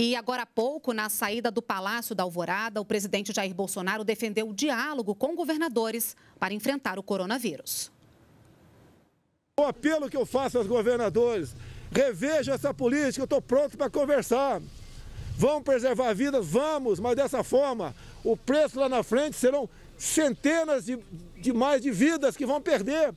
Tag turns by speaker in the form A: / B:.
A: E agora há pouco, na saída do Palácio da Alvorada, o presidente Jair Bolsonaro defendeu o diálogo com governadores para enfrentar o coronavírus. O
B: apelo que eu faço aos governadores, reveja essa política, eu estou pronto para conversar. Vamos preservar a vida? Vamos, mas dessa forma, o preço lá na frente serão centenas de, de mais de vidas que vão perder.